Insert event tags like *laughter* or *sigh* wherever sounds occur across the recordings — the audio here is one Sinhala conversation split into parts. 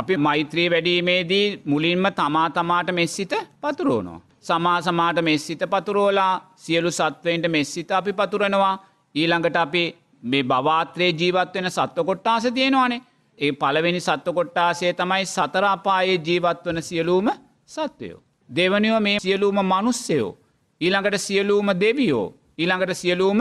අපි මෛත්‍රී වැඩීමේදී මුලින්ම තමා තමාට මෙස්සිත පතුරුවනෝ. සමා සමාට මෙස්සිත පතුරෝලා සියලු සත්වයින්ට මෙස්සිත අපි පතුරනවා. ඊළඟට අපි මේ බවාත්‍රයේ ජීවත් වෙන සත්ව කොට්ටාස තියෙනවානේ. ඒ පළවෙනි සත්ව කොට්ටාසය තමයි සතර අපායේ ජීවත් වන සියලූම සත්වයෝ. දෙවනිව මේ සියලූම මනුස්සයෝ. ඊළඟට සියලූම දෙවියෝ. ඊළඟට සියලූම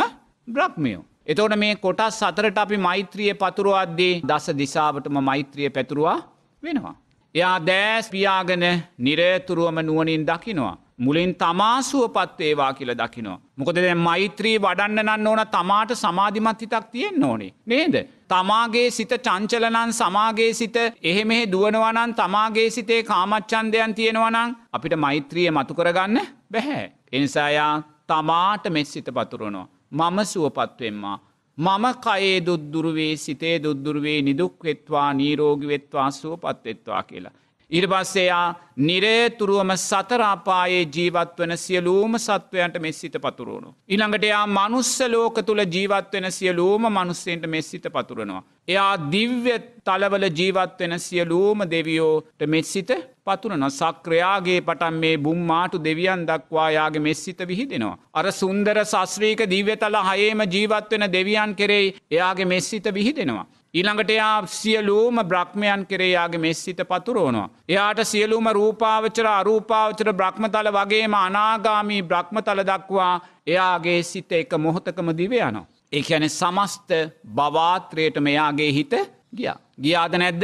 බ්‍රක්්මියෝ. එතෝට මේ කොටස් සතරට අපි මෛත්‍රිය පතුරුවද්දී දස දිසාාවටම මෛත්‍රිය පැතුරුවා වෙනවා. එයා දෑස් පියාගෙන නිරේතුරුවම නුවනින් දකිනවා. මුලින් තමාසුවපත් ඒවා කියල දකිනවා. මොකද දැ මෛත්‍රී වඩන්නන්න ඕන තමාට සමාධිමත්හිතක් තියෙන් ඕනේ. නේද. තමාගේ සිත චංචලනන් සමාගේ සිත එහෙමෙහි දුවනවනන් තමාගේ සිතේ කාමච්චන්දයන් තියෙනවනං අපිට මෛත්‍රිය මතුකරගන්න බැහැ. එනිසායා තමාට මෙස් සිත පතුරුණවා. මම සුවපත්වෙන්වා. මම කයේ දුද්දුරුවේ සිතේ දුද්දුරුවේ නිදුක් වෙත්වා නීරෝගි වෙත්වා සුවපත් වෙත්වා කියලා. ඉර් පස්සෙයා නිරේතුරුවම සතරාපායේ ජීවත්වන සියලූම සත්වයන්ට මෙ සිත පතුරුණු. ඉළඟට එයා මනුස්ස ලෝක තුළ ජීවත්වෙන සියලූම මනුස්සෙන්ට මෙ සිත පතුරනවා. එයා දිව්‍ය තලවල ජීවත්වෙන සියලූම දෙවියෝට මෙ සිත පතුරන සක්‍රයාගේ පටන් මේ බුම්මාටු දෙවියන් දක්වා යාගේ මෙස්සිත විහිදෙනවා. අර සුන්දර සස්්‍රීක දිවතල හයේම ජීවත්වෙන දෙවියන් කෙරෙයි එයාගේ මෙස්සිත විහිදෙනවා. ඊළඟට එයා සියලූම බ්‍රහ්මයන් කෙරේයාගේ මෙස්සිත පතුරෝනවා. එයාට සියලූම රූපාවචර අරූපාවචර බ්‍රහ්මතල වගේම අනාගාමී බ්‍රහ්මතල දක්වා එයාගේ සිත එක මොහොතකම දිවයනවා. ඒ ඇන සමස්ත බවාත්‍රයට මෙයාගේ හිත ගිය. ගියාද නැද්ද?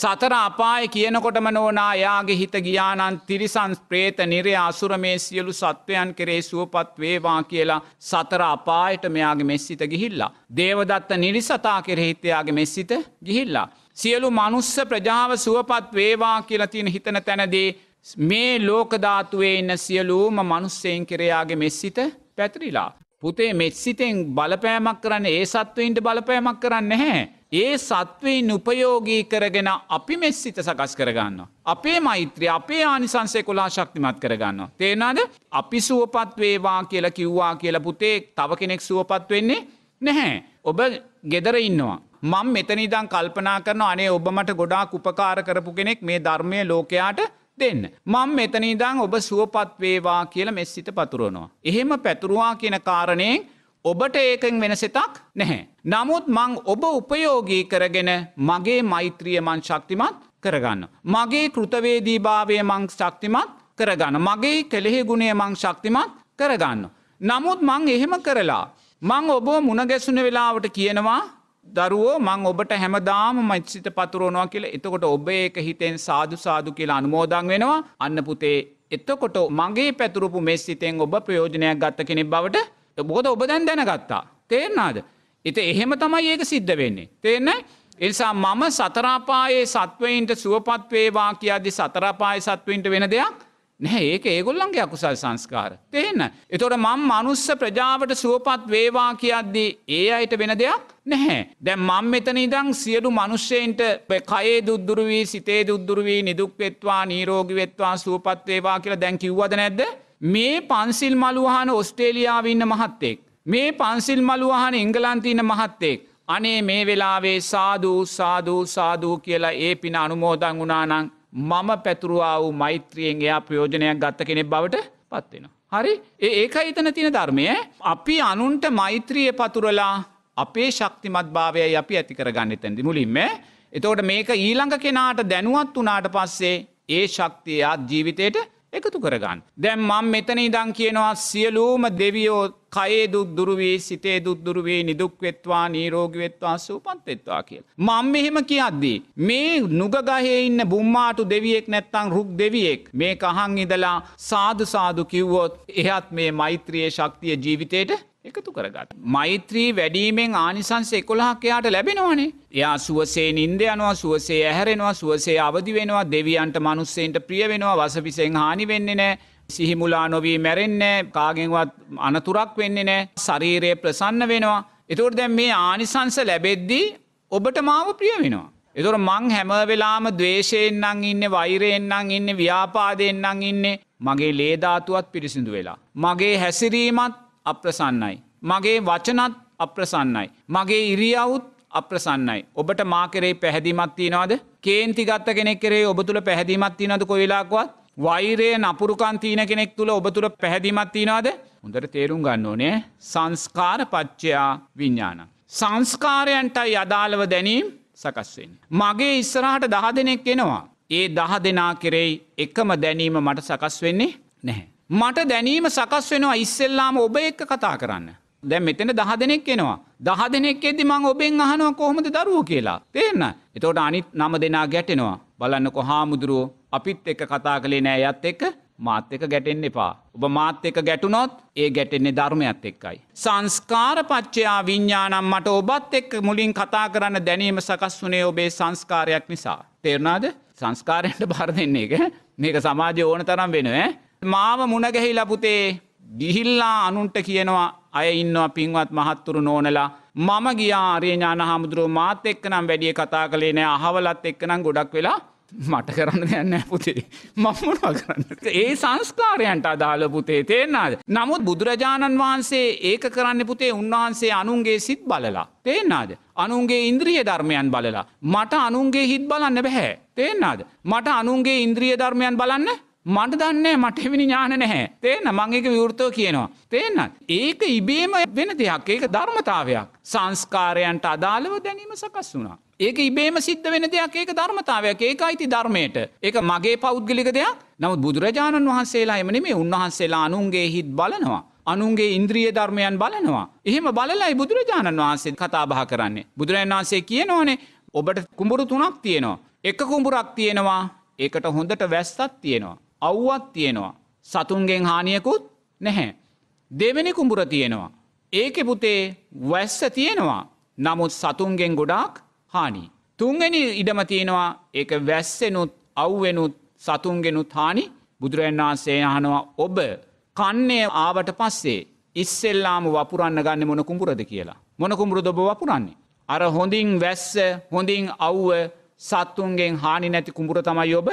සතර අපාය කියනකොටම නෝනා යාගේ හිත ගියානන් තිරිසංස් ප්‍රේත නිරේ අසුර මේ සියලු සත්වයන් කරේ සුවපත් වේවා කියලා සතර අපායට මෙයාගේ මෙස්සිත ගිහිල්ලා. දේවදත්ත නිරිසතා කෙරෙහිතයාගේ මෙස්සිත ගිහිල්ලා. සියලු මනුස්ස ප්‍රජාව සුවපත් වේවා කියලා තියෙන හිතන තැනදේ මේ ලෝකධාතුවේ ඉන්න සියලූම මනුස්සයෙන් කෙරයාගේ මෙස්සිත පැතිරිලා. පුතේ මෙත්සිතෙන් බලපෑමක් කරන්න ඒ සත්වයින්ට බලපෑමක් කරන්න නැහැ. ඒ සත්වයින් උපයෝගී කරගෙන අපි මෙස් සිත සකස් කරගන්න. අපේ මෛත්‍රය අපේ ආනිසංසය කොලා ශක්තිමත් කරගන්න. තේෙනද අපි සුවපත්වේවා කියලා කිව්වා කියල පුතේ තව කෙනෙක් සුවපත් වෙන්නේ නැහැ. ඔබ ගෙදර ඉන්නවා. මං මෙතනිදං කල්පනා කරන අනේ ඔබ මට ගොඩාක් උපකාර කරපු කෙනෙක් මේ ධර්මය ලෝකයාට දෙන්න. මං මෙතනිදං ඔබ සුවපත්වේවා කියල මෙස් සිත පතුරුවනවා. එහෙම පැතුරවා කියන කාරණයෙන් ඔබට ඒකෙන් වෙනසෙතක් නැහැ. නමුත් මං ඔබ උපයෝගී කරගෙන මගේ මෛත්‍රිය මං ශක්තිමත් කරගන්න. මගේ කෘතවේදී භාවය මං ශක්තිමත් කරගන්න. මගේ කෙළෙහි ගුණේ මං ශක්තිමත් කරගන්න. නමුත් මං එහෙම කරලා. මං ඔබ මුණගැසුන වෙලාවට කියනවා දරුවෝ මං ඔබට හැමදාම මච්චිත පතුරුවනවා කියල එතකොට ඔබ ඒක හිතෙන් සාදු සාදු කියලා අනුමෝදන් වෙනවා අන්න පුතේ එතකොට මගේ පැතුරුපු මෙස්සිතෙන් ඔබ ප්‍රයෝජනයක් ගත්ත කෙනෙක් බවට බොද ඔබ දැන් දැනගත්තා. තේරනාද. එත එහෙම තමයි ඒක සිද්ධ වෙන්නේ. තේරනයි. එනිසා මම සතරාපායේ සත්වයින්ට සුවපත්වේවා කියද්දි සතරාපාය සත්වයින්ට වෙන දෙයක් නැහැ ඒක ඒගොල්ලන්ගේ අකුසල් සංස්කාර. තේන්න. එතොට මං මනුස්ස ප්‍රජාවට සුවපත් වේවා කියද්දී ඒ අයට වෙන දෙයක් නැහැ. දැන් මං මෙතන ඉදං සියලු මනුෂ්‍යයන්ට කයේ දුද්දුරුවී සිතේ දුද්දුරුවී නිදුක් වෙත්වා නීරෝගි වෙත්වා සුවපත් වේවා කියලා දැන් කිව්වද නැද්ද? මේ පන්සිල් මළුවහන ඔස්ට්‍රේලියාව ඉන්න මහත්තෙක්. මේ පන්සිල් මළුවහන ඉංගලන්තින මහත්තෙක්. අනේ මේ වෙලාවේ සාධූ සාධූ සාධූ කියලා ඒ පින අනුමෝදං වුණානං මම පැතුරවා වූ මෛත්‍රියෙන් එයා ප්‍රයෝජනයක් ගත්ත කෙනෙක් බවට පත්වෙන. හරි ඒක හිතන තින ධර්මය අපි අනුන්ට මෛත්‍රිය පතුරලා අපේ ශක්තිමත් භාවය අපි ඇති කරගන්න තැදි මුලින්ම එතෝට මේක ඊළඟ කෙනාට දැනුවත් වනාට පස්සේ ඒ ශක්තියත් ජීවිතයට එකතු කරගන්න. දැම් මං මෙතන ඉදං කියනවා සියලූම දෙවියෝ කයේ දුක් දුරුවී සිතේ දුක් දුරුවේ නිදුක් වෙත්වා නීරෝගවෙත්වා සූපන්තෙත්වා කියල. මං මෙහෙම කියද්දී. මේ නුගගහේ ඉන්න බුම්මාටු දෙවියෙක් නැත්තං රුක් දෙවියෙක් මේ කහන් ඉදලා සාධසාදු කිව්වොත් එහත් මේ මෛත්‍රිය ශක්තිය ජීවිතයට එකතු කරගත්. මෛත්‍රී වැඩීමෙන් ආනිසංස එකොළහකයාට ලැබෙනවානේ. යා සුවසේ නින්ද යනවා සුවසේ ඇහැරෙනවා සුවසේ අවදි වෙනවා දෙවියන්ට මනුස්සේන්ට ප්‍රිය වෙනවා වසපිසෙන් හානි වෙන්නේ නෑ. සිහිමුලා නොවී මැරෙන්නේ කාගෙන්වත් අනතුරක් වෙන්නේ නෑ ශරීරය ප්‍රසන්න වෙනවා. එතුවට දැන් මේ ආනිසංස ලැබෙද්දී ඔබට මාව ප්‍රිය වෙනවා. එතුොර මං හැම වෙලාම දවේශයෙන්න්නම් ඉන්න වෛරයෙන්න්නම් ඉන්න ව්‍යාපාදයෙන්න්නම් ඉන්නේ මගේ ලේධාතුවත් පිරිසිදු වෙලා. මගේ හැසිරීමත් අප්‍රසන්නයි. මගේ වචනත් අප්‍රසන්නයි. මගේ ඉරියවුත් අප්‍රසන්නයි. ඔබට මාකරේ පැහැදිමත් තිනවාද කේන්ති ගත්ත කෙනෙක් කරේ ඔබ තුළ පැහැදිමත් තිනද කොයිලාක්වත් වෛරය නපුරුකන් තියන කෙනෙක් තුළ ඔබ තුළ පැහැදිමත් තිනවාද හොඳට තේරුම් ගන්න ඕනේ සංස්කාර පච්චයා විඤ්ඥාන. සංස්කාරයන්ටයි අදාළව දැනීම් සකස්වෙන්. මගේ ඉස්සරහට දහ දෙනෙක් එෙනවා. ඒ දහ දෙනා කෙරෙයි එකම දැනීම මට සකස් වෙන්නේ නැහැ. මට දැනීම සකස් වෙනවා ඉස්සෙල්ලාම ඔබ එක්ක කතා කරන්න. දැන් මෙතන දහ දෙනෙක් එනවා. දහ දෙනෙක් එද්දි මං ඔබෙන් අහනවා කොහොමද දරුවෝ කියලා. තේන්න. එතකොට අනිත් නම දෙනා ගැටෙනවා. බලන්න කොහාමුදුරුවෝ අපිත් එක්ක කතා කළේ නෑ යත් එක්ක මාත් එක ගැටෙන්න්න එපා. ඔබ මාත් එක ගැටුනොත් ඒ ගැටෙන්නේ ධර්මයත් එක්කයි. සංස්කාරපච්චයා විඤ්ඥානම් මට ඔබත් එක් මුලින් කතා කරන්න දැනීම සකස් වනේ ඔබේ සංස්කාරයක් නිසා. තේරනාද සංස්කාරයට බාර දෙන්නේ එක මේක සමාජය ඕන තරම් වෙනුව මාව මුණගැහිලා පුතේ ගිහිල්ලා අනුන්ට කියනවා අය ඉන්නවා පින්වත් මහත්තුරු නෝනලා මම ගියා ආරයඥාන හාමුදුරුව මාත එක්ක නම් වැඩිය කතා කලේ නෑ අහවලත් එක්ක නම් ගොඩක් වෙලා මට කරන්න දෙයන්න පුතේ මමුණවා කරන්න ඒ සංස්කාරයන්ට අදාළ පුතේ තේෙන්න්නාද. නමුත් බුදුරජාණන් වහන්සේ ඒක කරන්න පුතේ උන්වහන්සේ අනුන්ගේ සිත් බලලා. තේෙන්න්නාද. අනුන්ගේ ඉන්ද්‍රිය ධර්මයන් බලලා. මට අනුන්ගේ හිත් බලන්න බැහැ. තේෙන්න්නාද. මට අනුන්ගේ ඉන්ද්‍රිය ධර්මයන් බලන්න මට දන්නේ මට එවැනි ඥාන නැහැ. තේන්න මං ඒක විවෘතව කියනවා. තේන්න. ඒක ඉබේම වෙන දෙයක්. ඒක ධර්මතාවයක්. සංස්කාරයන්ට අදාළව දැනීම සකස් වුණා. ඒක ඉබේම සිද්ධ වෙන දෙයක් ඒක ධර්මතාවයක් ඒක අයිති ධර්මයට. ඒක මගේ පෞද්ගලික දෙයක්. නමුත් බුදුරජාණන් වහන්සේලා එම නෙමේ උන්වහන්සේලා අනුන්ගේ හිත් බලනවා. අනුන්ගේ ඉන්ද්‍රිය ධර්මයන් බලනවා. එහෙම බලලයි බුදුරජාණන් වහන්සේ කතා බහ කරන්නේ. බුදුරජාණන් වහන්සේ කියනෝනේ ඔබට කුඹුරු තුනක් තියෙනවා. එක කුඹුරක් තියෙනවා. ඒකට හොඳට වැස්සත් තියෙනවා. අව්වත් තියෙනවා. සතුන්ගෙන් හානියකුත් නැහැ. දෙවෙනි කුඹුර තියෙනවා. ඒකෙ පුතේ වැස්ස තියෙනවා. නමුත් සතුන්ගෙන් ගොඩාක් හානි. තුන්ගනි ඉඩම තියෙනවා ඒක වැස්සෙනුත් අව්වෙනුත් සතුන්ගෙනුත් හානි බුදුරන් වහන්සේ අහනවා ඔබ කන්නේ ආවට පස්සේ ඉස්සෙල්ලාම වපුරන්න ගන්න මොන කුඹුරද කියලා. මොන කුඹුරුද ඔබ වපුරන්නේ. අර හොඳින් වැස්ස හොඳින් අව්ව සත්තුන්ගෙන් හානි නැති කුඹුර තමයි ඔබ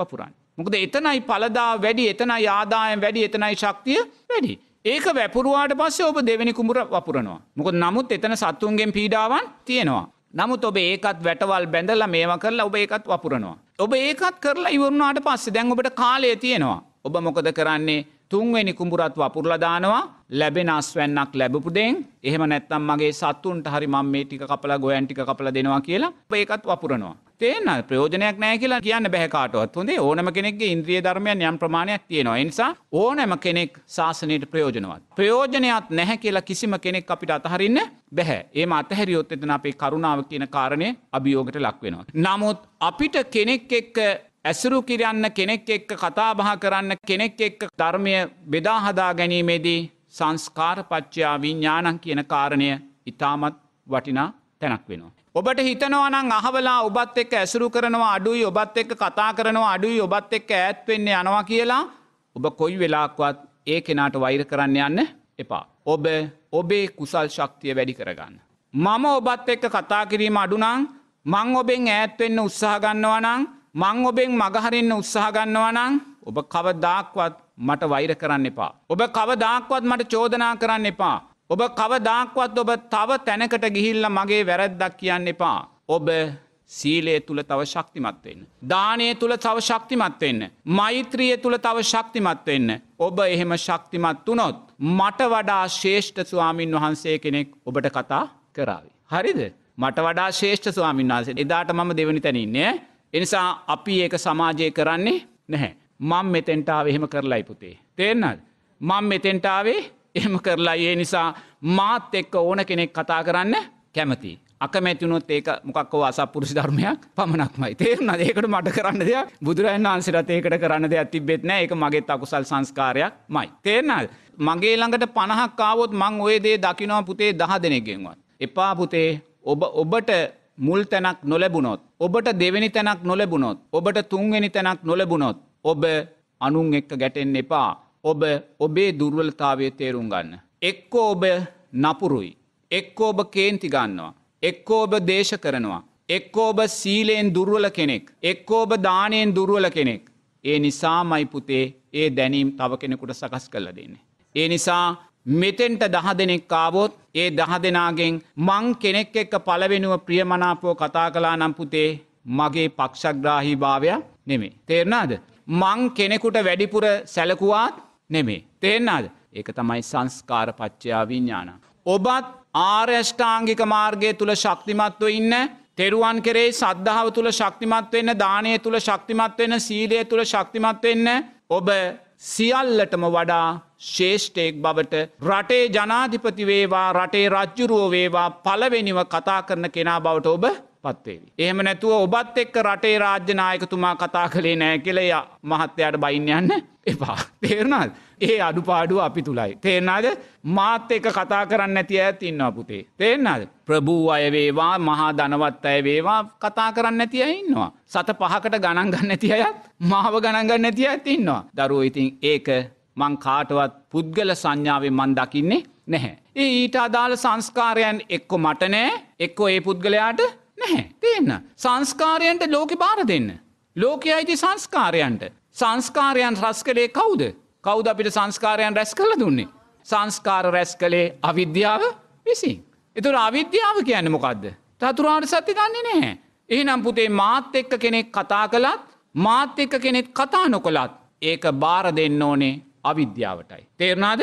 වපුරන්න. මොකද එතනයි පලදා වැඩි එතනයි ආදායම් වැඩි එතනයි ශක්තිය වැඩි. ඒක වැපුරුවාට පස්සේ ඔබ දෙවැනි කුඹර වපුරනවා. මොකද නමුත් එතන සත්තුන්ගෙන් පීඩාවන් තියෙනවා. නමුත් ඔබ ඒකත් වැටවල් බැඳලා මේවා කරලා ඔබ ඒකත් වපුරනවා. ඔබ ඒකත් කරලා ඉවරුණාට පස්සේ දැන් ඔබට කාලය තියෙනවා. ඔබ මොකද කරන්නේ තුන්වෙනි කුඹුරත් වපුරලා දානවා ලැබෙන අස්වැන්නක් ලැබපු දෙෙන් එහෙම නැත්තම් මගේ සත්තුන්ට හරි මම මේ ටික කපලා ගොයන් ටික කපලා දෙනවා කියලා ඒකත් වපුරනවා. තේන ප්‍රයෝජනයක් නෑ කියලා කියන්න බැහකාටවත් හොඳේ ඕනම කෙනෙක්ගේ ඉන්ද්‍රිය ධර්මයන් යම් ප්‍රමාණයක් තියෙනවා නිසා ඕනෑම කෙනෙක් ශාසනයට ප්‍රයෝජනවත්. ප්‍රයෝජනයක් නැහැ කියලා කිසිම කෙනෙක් අපිට අතහරින්න බැහැ ඒ අතහැරියොත් එතන අපේ කරුණාව කියන කාරණය අභියෝගට ලක්වෙනවා. නමුත් අපිට කෙනෙක් එක්ක ඇසුරු කිරන්න කෙනෙක් එක්ක කතාබහ කරන්න කෙනෙක් එක්ක ධර්මය බෙදාහදා ගැනීමේදී සංස්කාරපච්චයා විඤ්ඥානන් කියන කාරණය ඉතාමත් වටිනා තැනක් වෙනවා. ඔබට හිතනවනං අහවලා ඔබත් එක් ඇසුරු කරනවා අඩුයි ඔබත් එක්ක කතා කරනවා අඩුයි ඔබත් එක්ක ඇත්වෙන්න යනවා කියලා ඔබ කොයි වෙලාක්වත් ඒ කෙනාට වෛර කරන්න යන්න එපා. ඔබ ඔබේ කුසල් ශක්තිය වැඩි කරගන්න. මම ඔබත් එක්ක කතා කිරීම අඩුනං මං ඔබෙන් ඈත්වෙන්න උත්සාහගන්නවනං මං ඔබෙන් මගහරන්න උත්සාහ ගන්නවනං ඔබ කවදාක්වත් මට වෛර කරන්න එපා. ඔබ කවදාක්වත් මට චෝදනා කරන්න එපා. ඔබ කවදාක්වත් ඔබ තව තැනකට ගිහිල්ල මගේ වැරැද්දක් කියන්න එපා. ඔබ සීලේ තුළ තව ශක්තිමත්වවෙන්න. දානය තුළ තව ශක්තිමත්වවෙන්න. මෛත්‍රිය තුළ තව ශක්තිමත්වවෙන්න. ඔබ එහෙම ශක්තිමත් වනොත්. මට වඩා ශේෂ්ඨ ස්වාමීන් වහන්සේ කෙනෙක් ඔබට කතා කරාවේ. හරිද. මට වඩා ශේෂ්ඨ ස්වාමීන් වහන්සේ එදාට මම දෙවනි තැනන්නේ. එනිසා අපි ඒක සමාජය කරන්නේ නැහැ. මං මෙතෙන්ටාව එහෙම කරලා ඉපුතේ. තේරන්නද. මං මෙතෙන්ටාවේ එහෙම කරලා ඒ නිසා මාත් එක්ක ඕන කෙනෙක් කතා කරන්න කැමති. අකමැතිනොත් ඒක මොකක්කව අසපුරුසි ධර්මයක් පමණක්මයි තේරන ඒකට මට කරන්න දෙයක් බුදුරන් වන්සිරත් ඒකට කරන්න දෙයක් තිබෙත් නෑ ඒක මගේත් අකුසල් සංස්කාරයක් මයි. තේරනල් මගේ ළඟට පණහක්කාවොත් මං ඔයදේ දකිනවා පුතේ දහ දෙනෙගෙන්වත්. එපා පුතේ ඔබ ඔබට මුල් තැනක් නොලැබුණොත්. ඔබට දෙවැනි තැනක් නොලැබුණොත්. ඔබට තුන්වෙනි තැනක් නොලැබුණොත්. ඔබ අනුන් එක්ක ගැටෙන් එපා. ඔබ ඔබේ දුර්වලතාවය තේරුම් ගන්න. එක්කෝ ඔබ නපුරුයි. එක්කෝ ඔබ කේන්ති ගන්නවා. එක්කෝ ඔබ දේශ කරනවා. එක්කෝ ඔබ සීලයෙන් දුර්වල කෙනෙක්. එක්කෝ ඔබ දානයෙන් දුර්වල කෙනෙක්. ඒ නිසාමයි පුතේ ඒ දැනීම් තව කෙනෙකුට සකස් කළ දෙන්නේ. ඒ නිසා මෙතෙන්ට දහ දෙනෙක් ආවොත් ඒ දහ දෙනාගෙන් මං කෙනෙක් එක්ක පළවෙනුව ප්‍රියමනාපෝ කතා කලා නම් පුතේ මගේ පක්ෂග්‍රාහි භාවයක් නෙමේ. තේරණාද. මං කෙනෙකුට වැඩිපුර සැලකුවාත් නෙමේ. තේරනාද ඒක තමයි සංස්කාර පච්චයා විඤ්ඥාන. ඔබත් ආර්යෂ්ඨාංගික මාර්ගය තුළ ශක්තිමත්ව ඉන්න තෙරුවන් කරේ සද්ධාව තුළ ශක්තිමත්වවෙන්න දානය තුළ ශක්තිමත්වවෙන්න සීලය තුළ ශක්තිමත්වවෙන්න ඔබ සියල්ලටම වඩා ශේෂ්ඨයෙක් බවට රටේ ජනාධිපතිවේවා රටේ රජ්ජුරුවෝවේවා පලවෙනිව කතා කරන කෙනා බවට ඔබ පත්වේවි. එහෙම නැතුව ඔබත් එක්ක රටේ රාජ්‍යනායකතුමා කතා කළේ නෑ කෙළයා මහත්තයට බයින්න යන්න එපා. *laughs* තේරනාද. ඒ අඩුපාඩුව අපි තුළයි. තේරනාද මාත් එක කතා කරන්න ඇති ඇත් ඉන්න පුතේ. තේරනාද. ප්‍රභූ අයවේවා මහා දනවත් අය වේවා කතා කරන්න ඇති අය ඉන්නවා. සත පහකට ගණන් ගන්න ඇති අයත් මාව ගණන්ගන්න ඇති ඇත් ඉන්නවා. දරුව ඉතින් ඒක මං කාටවත් පුද්ගල සංඥාවෙන් මන් දකින්නේ නැහැ. ඒ ඊට අදාළ සංස්කාරයන් එක්කො මට නෑ එක්කෝ ඒ පුද්ගලයාට නැහැ. තියන්න සංස්කාරයන්ට ලෝකෙ බාර දෙන්න. ලෝකෙ අයිති සංස්කාරයන්ට සංස්කාරයන් රස් කළේ කවුද කෞද අපිට සංස්කාරයන් රැස් කළ දුන්නේ. සංස්කාර රැස් කළේ අවිද්‍යාව විසින්. එතුර අවිද්‍යාව කියන්න මොකක්ද. චතුරාට සත්‍ය දන්නේ නැහැ. එහනම් පුතේ මාත් එක්ක කෙනෙක් කතා කළත් මාත් එක්ක කෙනෙක් කතා නොකොළත් ඒක බාර දෙන්න ඕනේ අවිද්‍යාවටයි. තේරනාද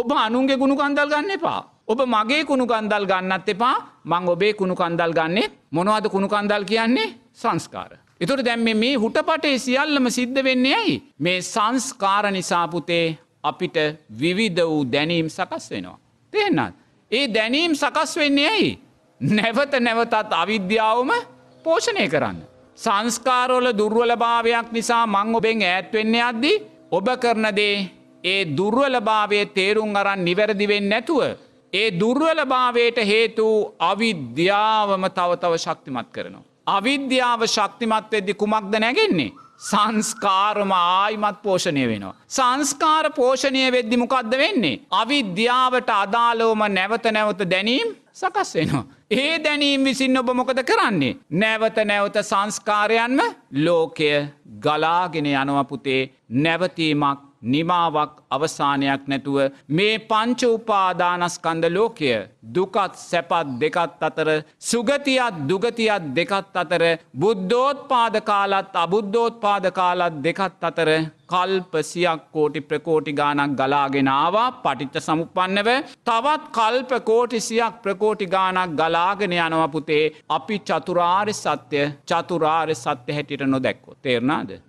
ඔබ අනුන්ගේ ගුණු කන්දල් ගන්න එපා. ඔබ මගේ කුණු කන්දල් ගන්නත් එපා මං ඔබේ කුණු කන්දල් ගන්නේ මොනවද කුණු කන්දල් කියන්නේ සංස්කාර. එතුට දැම්ම මේ හුටපටේ සියල්ලම සිද්ධ වෙන්නේ ඇයි. මේ සංස්කාර නිසාපුතේ අපිට විවිධ වූ දැනීම් සකස් වෙනවා. තියන්නත්. ඒ දැනීම් සකස් වෙන්නේ ඇයි. නැවත නැවතත් අවිද්‍යාවම පෝෂණය කරන්න. සංස්කාරෝල දුර්වලභාවයක් නිසා මං ඔබෙන් ඈත්වෙන්නේ අද්දී ඔබ කරනදේ ඒ දුර්වලභාවය තේරුම් අරන් නිවැරදිවෙන් නැතුව. ඒ දුර්වලභාවයට හේතු අවිද්‍යාවම තවතව ශක්තිමත් කරනවා. අවිද්‍යාව ශක්තිමත් වෙද්දි කුමක්ද නැගෙන්නේ. සංස්කාරම ආයිමත් පෝෂණය වෙනවා. සංස්කාර පෝෂණය වෙද්දි මොකක්ද වෙන්නේ. අවිද්‍යාවට අදාලෝම නැවත නැවත දැනීම් සකස් වෙනවා. ඒ දැනීම් විසින් ඔබ මොකද කරන්නේ. නැවත නැවත සංස්කාරයන්ම ලෝකය ගලාගෙන යනවපුතේ නැවතීමක් නිමාවක් අවසානයක් නැතුව මේ පංච උපාදානස්කන්ද ලෝකය දුකත් සැපත් දෙකත් අතර සුගතියත් දුගතියත් දෙකත් අතර බුද්ධෝත් පාදකාලත් අබුද්ධෝත් පාදකාලත් දෙකත් අතර කල්පසියක් කෝටි ප්‍රකෝටි ගානක් ගලාගෙනවා පටිච්ච සමුපන්නව තවත් කල්ප කෝටිසියක් ප්‍රකෝටි ගානක් ගලාගෙන යනවපුතේ අපි චතුරාර් සත්‍ය චතුරාර් සත්‍ය හැටිට නොදැක්කෝ තේරනාද